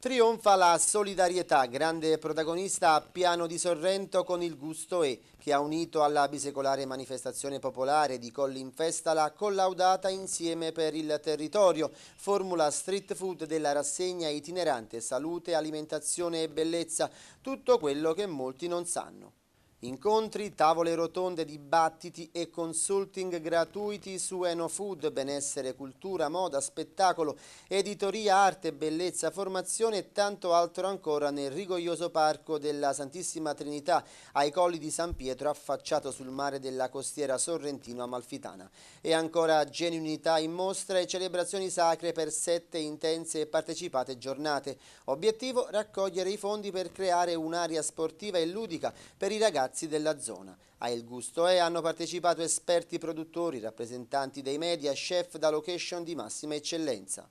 Trionfa la solidarietà, grande protagonista a Piano di Sorrento con il Gusto E, che ha unito alla bisecolare manifestazione popolare di Colli in Festa la collaudata insieme per il territorio, formula street food della rassegna itinerante, salute, alimentazione e bellezza, tutto quello che molti non sanno. Incontri, tavole rotonde, dibattiti e consulting gratuiti su Enofood, benessere, cultura, moda, spettacolo, editoria, arte, bellezza, formazione e tanto altro ancora nel rigoglioso parco della Santissima Trinità ai colli di San Pietro affacciato sul mare della costiera sorrentino-amalfitana. E ancora genuinità in mostra e celebrazioni sacre per sette intense e partecipate giornate. Obiettivo raccogliere i fondi per creare un'area sportiva e ludica per i ragazzi ragazzi della zona. A El Gusto E hanno partecipato esperti produttori, rappresentanti dei media, chef da location di massima eccellenza.